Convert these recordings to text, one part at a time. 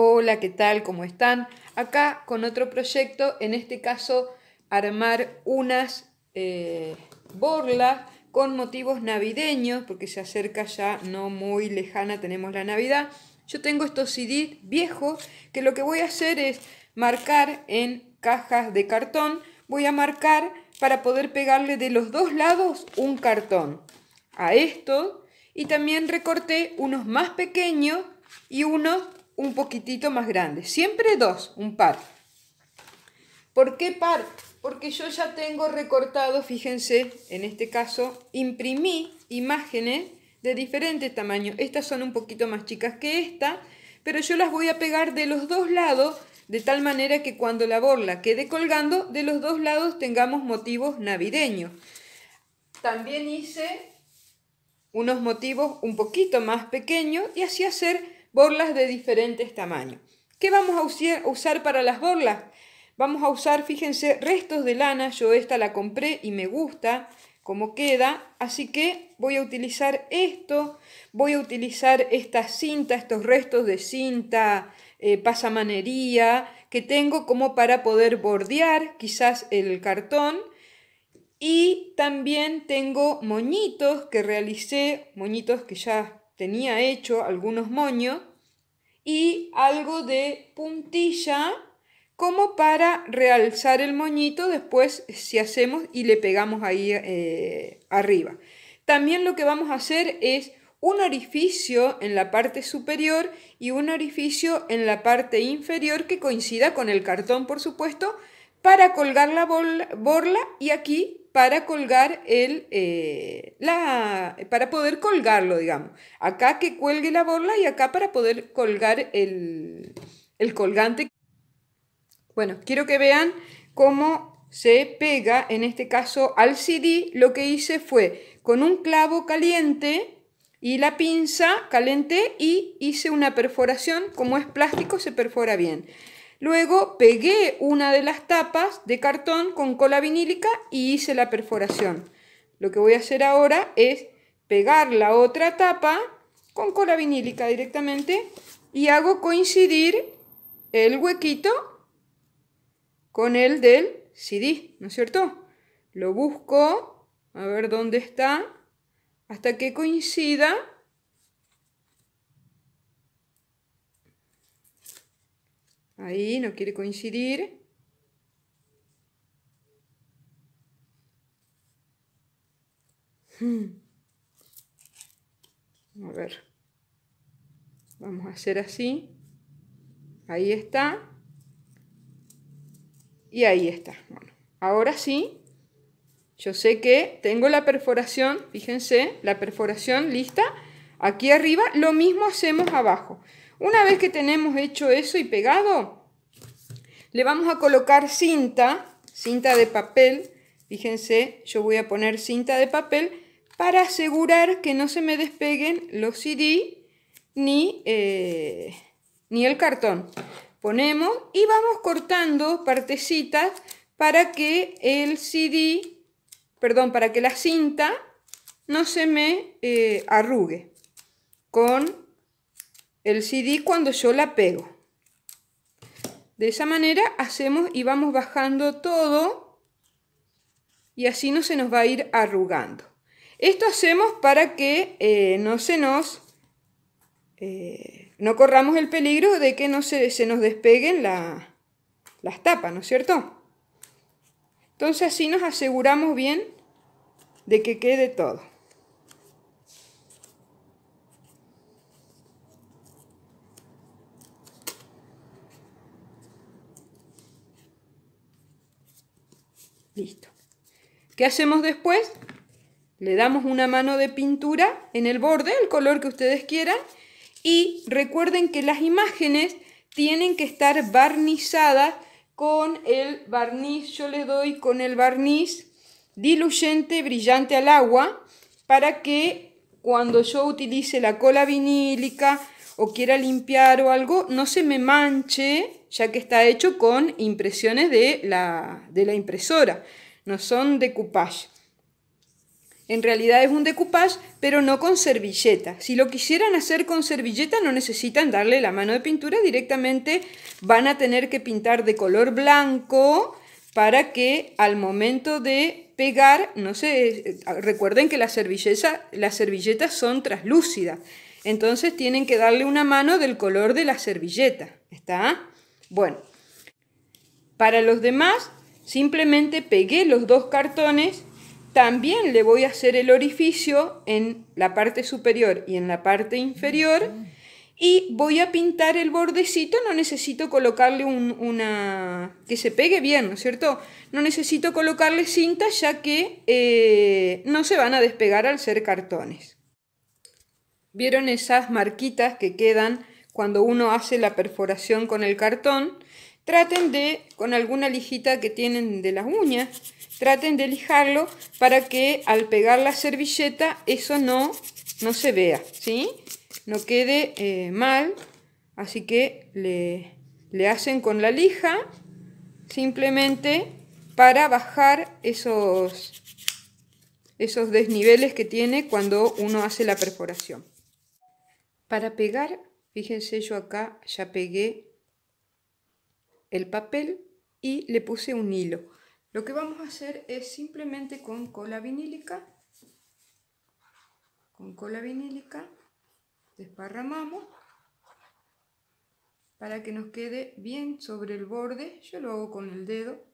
Hola, ¿qué tal? ¿Cómo están? Acá con otro proyecto, en este caso armar unas eh, borlas con motivos navideños, porque se acerca ya no muy lejana, tenemos la Navidad. Yo tengo estos CD viejos que lo que voy a hacer es marcar en cajas de cartón, voy a marcar para poder pegarle de los dos lados un cartón a esto y también recorté unos más pequeños y unos un poquitito más grande. Siempre dos, un par. ¿Por qué par? Porque yo ya tengo recortado, fíjense, en este caso, imprimí imágenes de diferentes tamaños. Estas son un poquito más chicas que esta, pero yo las voy a pegar de los dos lados, de tal manera que cuando la borla quede colgando, de los dos lados tengamos motivos navideños. También hice unos motivos un poquito más pequeños y así hacer borlas de diferentes tamaños. ¿Qué vamos a usar para las borlas? Vamos a usar, fíjense, restos de lana. Yo esta la compré y me gusta cómo queda. Así que voy a utilizar esto. Voy a utilizar esta cinta, estos restos de cinta, eh, pasamanería que tengo como para poder bordear quizás el cartón. Y también tengo moñitos que realicé, moñitos que ya tenía hecho algunos moños y algo de puntilla como para realzar el moñito después si hacemos y le pegamos ahí eh, arriba. También lo que vamos a hacer es un orificio en la parte superior y un orificio en la parte inferior que coincida con el cartón, por supuesto, para colgar la borla y aquí para colgar el, eh, la, para poder colgarlo, digamos. Acá que cuelgue la borla y acá para poder colgar el, el colgante. Bueno, quiero que vean cómo se pega, en este caso al CD, lo que hice fue con un clavo caliente y la pinza caliente y hice una perforación, como es plástico se perfora bien. Luego pegué una de las tapas de cartón con cola vinílica y hice la perforación. Lo que voy a hacer ahora es pegar la otra tapa con cola vinílica directamente y hago coincidir el huequito con el del CD, ¿no es cierto? Lo busco, a ver dónde está, hasta que coincida Ahí, no quiere coincidir. Hmm. A ver. Vamos a hacer así. Ahí está. Y ahí está. Bueno, ahora sí. Yo sé que tengo la perforación, fíjense, la perforación lista. Aquí arriba, lo mismo hacemos abajo. Una vez que tenemos hecho eso y pegado, le vamos a colocar cinta, cinta de papel. Fíjense, yo voy a poner cinta de papel para asegurar que no se me despeguen los CD ni, eh, ni el cartón. Ponemos y vamos cortando partecitas para que el CD, perdón, para que la cinta no se me eh, arrugue con el CD cuando yo la pego. De esa manera hacemos y vamos bajando todo y así no se nos va a ir arrugando. Esto hacemos para que eh, no se nos... Eh, no corramos el peligro de que no se, nos despeguen las tapas, ¿no es cierto? Entonces así nos aseguramos bien de que quede todo. Listo. ¿Qué hacemos después? Le damos una mano de pintura en el borde, el color que ustedes quieran. Y recuerden que las imágenes tienen que estar barnizadas con el barniz. Yo le doy con el barniz diluyente brillante al agua para que cuando yo utilice la cola vinílica, o quiera limpiar o algo, no se me manche, ya que está hecho con impresiones de la, de la impresora, no son decoupage. En realidad es un decoupage, pero no con servilleta. Si lo quisieran hacer con servilleta, no necesitan darle la mano de pintura, directamente van a tener que pintar de color blanco para que al momento de pegar, no sé, eh, Recuerden que las servilletas, las servilletas son translúcidas. Entonces tienen que darle una mano del color de la servilleta. ¿Está? Bueno. Para los demás, simplemente pegué los dos cartones. También le voy a hacer el orificio en la parte superior y en la parte inferior. Y voy a pintar el bordecito, no necesito colocarle una... que se pegue bien, ¿no es cierto? No necesito colocarle cinta ya que eh, no se van a despegar al ser cartones. ¿Vieron esas marquitas que quedan cuando uno hace la perforación con el cartón? Traten de, con alguna lijita que tienen de las uñas, traten de lijarlo para que al pegar la servilleta eso no, no se vea, ¿sí? No quede eh, mal, así que le, le hacen con la lija simplemente para bajar esos, esos desniveles que tiene cuando uno hace la perforación. Para pegar, fíjense yo acá ya pegué el papel y le puse un hilo. Lo que vamos a hacer es simplemente con cola vinílica, con cola vinílica, desparramamos para que nos quede bien sobre el borde, yo lo hago con el dedo.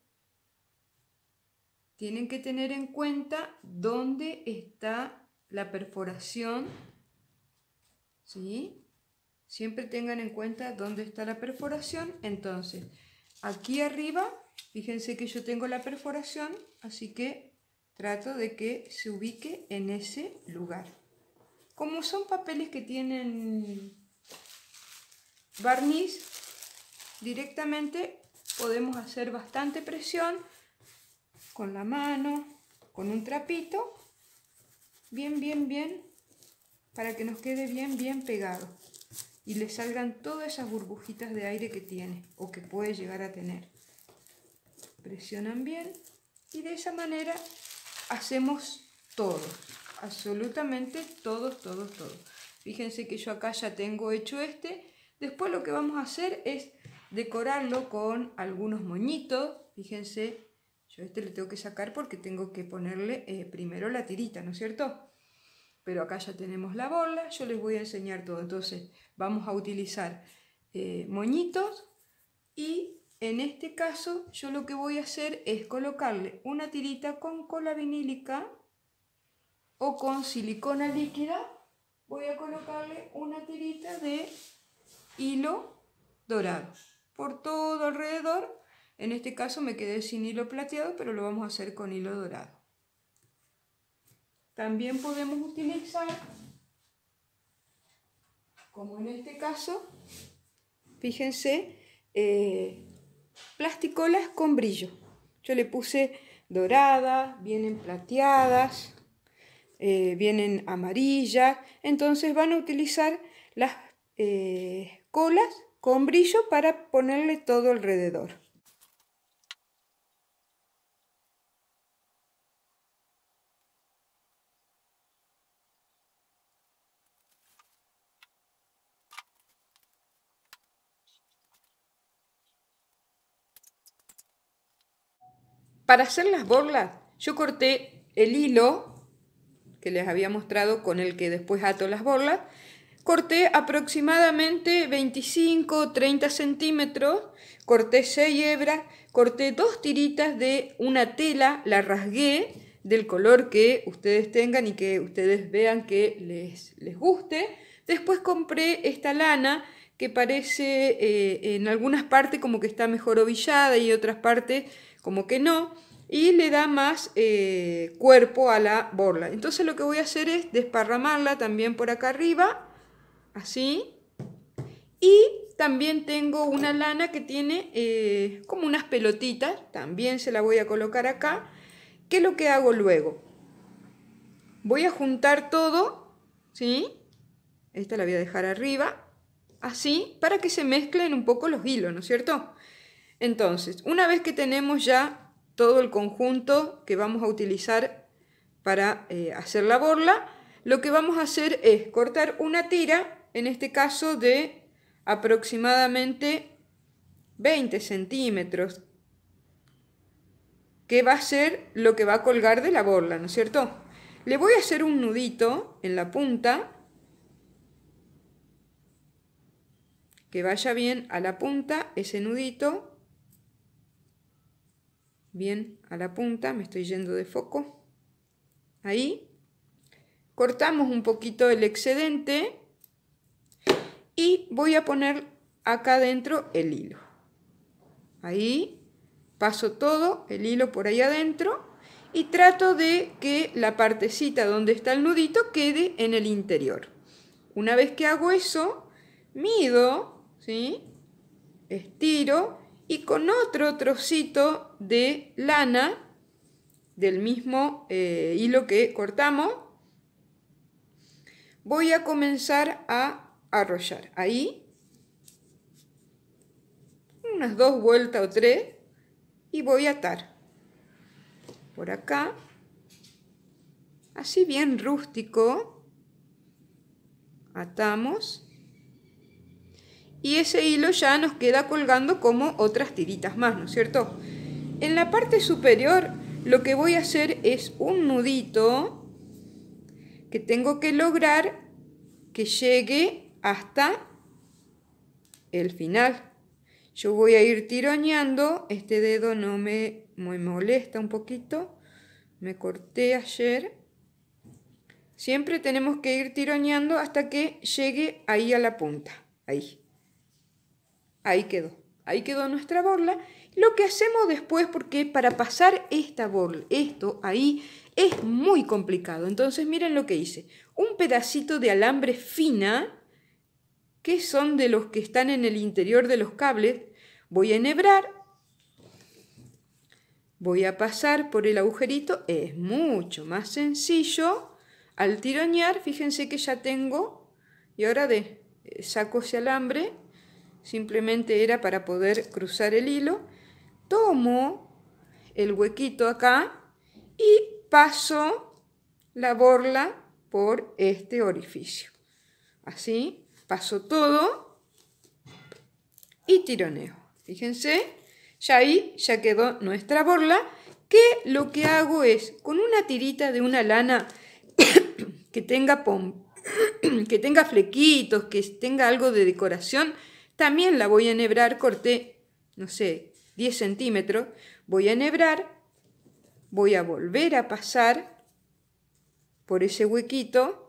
Tienen que tener en cuenta dónde está la perforación Siempre tengan en cuenta dónde está la perforación. Entonces, aquí arriba, fíjense que yo tengo la perforación, así que trato de que se ubique en ese lugar. Como son papeles que tienen barniz, directamente podemos hacer bastante presión con la mano, con un trapito, bien, bien, bien para que nos quede bien, bien pegado y le salgan todas esas burbujitas de aire que tiene o que puede llegar a tener. Presionan bien y de esa manera hacemos todo, absolutamente todos, todos, todos. Fíjense que yo acá ya tengo hecho este. Después lo que vamos a hacer es decorarlo con algunos moñitos. Fíjense, yo este le tengo que sacar porque tengo que ponerle eh, primero la tirita, ¿no es cierto? pero acá ya tenemos la bola, yo les voy a enseñar todo. Entonces vamos a utilizar eh, moñitos y en este caso yo lo que voy a hacer es colocarle una tirita con cola vinílica o con silicona líquida. Voy a colocarle una tirita de hilo dorado por todo alrededor. En este caso me quedé sin hilo plateado, pero lo vamos a hacer con hilo dorado. También podemos utilizar, como en este caso, fíjense, eh, plasticolas con brillo. Yo le puse doradas, vienen plateadas, eh, vienen amarillas. Entonces van a utilizar las eh, colas con brillo para ponerle todo alrededor. Para hacer las borlas, yo corté el hilo que les había mostrado con el que después ato las borlas, corté aproximadamente 25-30 centímetros, corté 6 hebras, corté dos tiritas de una tela, la rasgué del color que ustedes tengan y que ustedes vean que les, les guste. Después compré esta lana que parece eh, en algunas partes como que está mejor ovillada y otras partes como que no, y le da más eh, cuerpo a la borla. Entonces lo que voy a hacer es desparramarla también por acá arriba, así, y también tengo una lana que tiene eh, como unas pelotitas, también se la voy a colocar acá. ¿Qué es lo que hago luego? Voy a juntar todo, ¿sí? Esta la voy a dejar arriba, así, para que se mezclen un poco los hilos, ¿no es cierto? Entonces, una vez que tenemos ya todo el conjunto que vamos a utilizar para eh, hacer la borla, lo que vamos a hacer es cortar una tira, en este caso de aproximadamente 20 centímetros, que va a ser lo que va a colgar de la borla, ¿no es cierto? Le voy a hacer un nudito en la punta, que vaya bien a la punta ese nudito, bien a la punta, me estoy yendo de foco, ahí, cortamos un poquito el excedente y voy a poner acá adentro el hilo, ahí, paso todo el hilo por ahí adentro y trato de que la partecita donde está el nudito quede en el interior. Una vez que hago eso, mido, ¿sí? estiro y con otro trocito de lana del mismo eh, hilo que cortamos voy a comenzar a arrollar ahí unas dos vueltas o tres y voy a atar por acá así bien rústico atamos y ese hilo ya nos queda colgando como otras tiritas más, ¿no es cierto? En la parte superior lo que voy a hacer es un nudito que tengo que lograr que llegue hasta el final. Yo voy a ir tironeando, este dedo no me, molesta un poquito, me corté ayer. Siempre tenemos que ir tironeando hasta que llegue ahí a la punta, ahí. Ahí quedó. Ahí quedó nuestra borla. Lo que hacemos después, porque para pasar esta borla, esto ahí, es muy complicado. Entonces miren lo que hice. Un pedacito de alambre fina, que son de los que están en el interior de los cables, voy a enhebrar, voy a pasar por el agujerito, es mucho más sencillo. Al tironear, fíjense que ya tengo, y ahora de, eh, saco ese alambre simplemente era para poder cruzar el hilo, tomo el huequito acá y paso la borla por este orificio. Así, paso todo y tironeo. Fíjense, ya ahí ya quedó nuestra borla, que lo que hago es, con una tirita de una lana que tenga, pom que tenga flequitos, que tenga algo de decoración, también la voy a enhebrar, corté, no sé, 10 centímetros. Voy a enhebrar, voy a volver a pasar por ese huequito.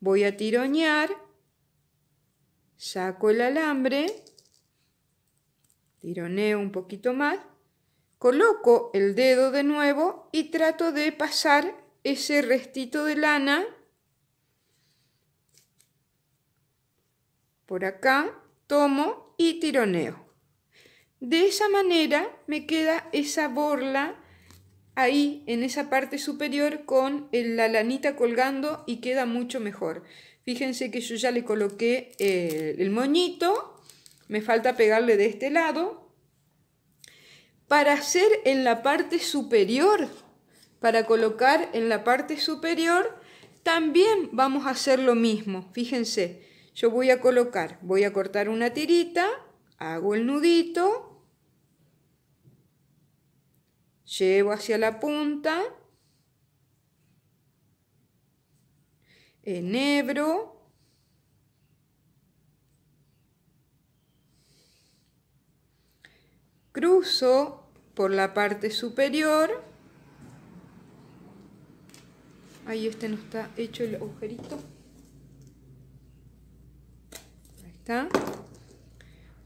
Voy a tironear, saco el alambre, tironeo un poquito más, coloco el dedo de nuevo y trato de pasar ese restito de lana Por acá tomo y tironeo. De esa manera me queda esa borla ahí en esa parte superior con la lanita colgando y queda mucho mejor. Fíjense que yo ya le coloqué eh, el, moñito, me falta pegarle de este lado. Para hacer en la parte superior, para colocar en la parte superior, también vamos a hacer lo mismo. Fíjense, yo voy a colocar, voy a cortar una tirita, hago el nudito, llevo hacia la punta, enhebro, cruzo por la parte superior. Ahí este no está hecho el agujerito.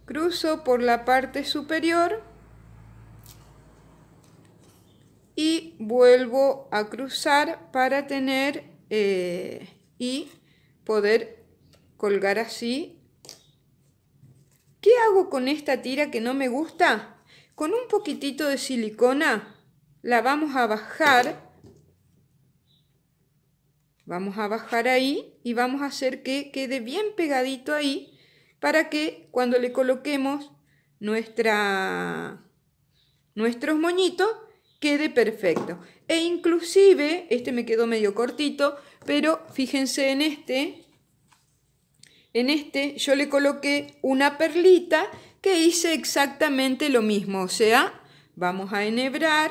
Cruzo por la parte superior y vuelvo a cruzar para tener eh, y poder colgar así. ¿Qué hago con esta tira que no me gusta? Con un poquitito de silicona la vamos a bajar. Vamos a bajar ahí y vamos a hacer que quede bien pegadito ahí para que cuando le coloquemos nuestra, nuestros moñitos quede perfecto. E inclusive, este me quedó medio cortito, pero fíjense en este, en este yo le coloqué una perlita que hice exactamente lo mismo. O sea, vamos a enhebrar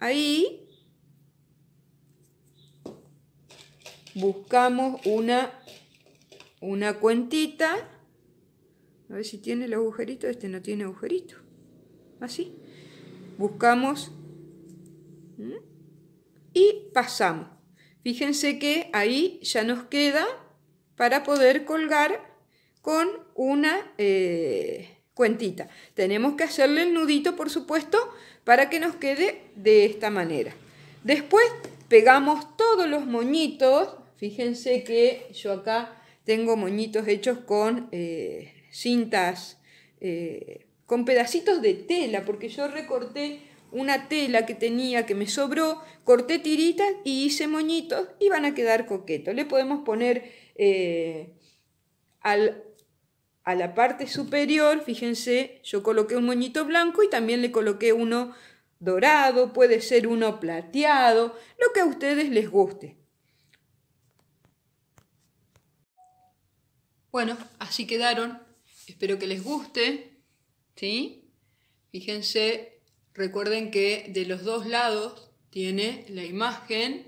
ahí. Buscamos una, una cuentita a ver si tiene el agujerito, este no tiene agujerito. Así. Buscamos y pasamos. Fíjense que ahí ya nos queda para poder colgar con una eh, cuentita. Tenemos que hacerle el nudito, por supuesto, para que nos quede de esta manera. Después pegamos todos los moñitos. Fíjense que yo acá tengo moñitos hechos con eh, cintas eh, con pedacitos de tela, porque yo recorté una tela que tenía que me sobró, corté tiritas y hice moñitos y van a quedar coquetos. Le podemos poner eh, al, a la parte superior, fíjense, yo coloqué un moñito blanco y también le coloqué uno dorado, puede ser uno plateado, lo que a ustedes les guste. Bueno, así quedaron Espero que les guste, ¿sí? Fíjense, recuerden que de los dos lados tiene la imagen,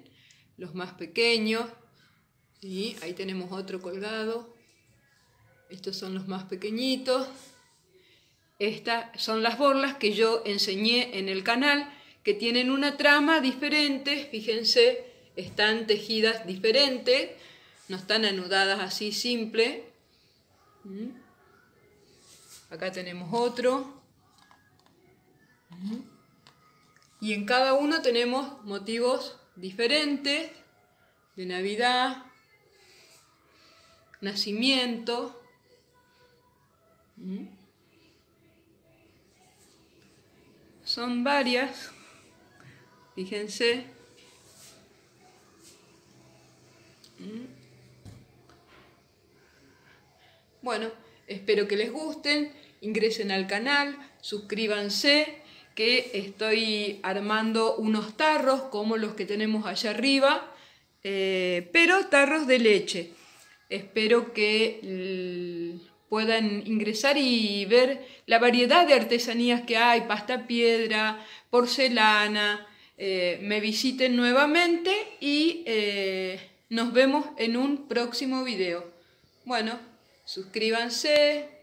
los más pequeños, y Ahí tenemos otro colgado. Estos son los más pequeñitos. Estas son las borlas que yo enseñé en el canal, que tienen una trama diferente, fíjense, están tejidas diferentes, no están anudadas así simple. ¿Mm? Acá tenemos otro. Y en cada uno tenemos motivos diferentes de Navidad, nacimiento. Son varias, fíjense. Bueno, espero que les gusten ingresen al canal, suscríbanse, que estoy armando unos tarros como los que tenemos allá arriba, eh, pero tarros de leche. Espero que mm, puedan ingresar y ver la variedad de artesanías que hay, pasta piedra, porcelana. Eh, me visiten nuevamente y eh, nos vemos en un próximo video. Bueno, suscríbanse,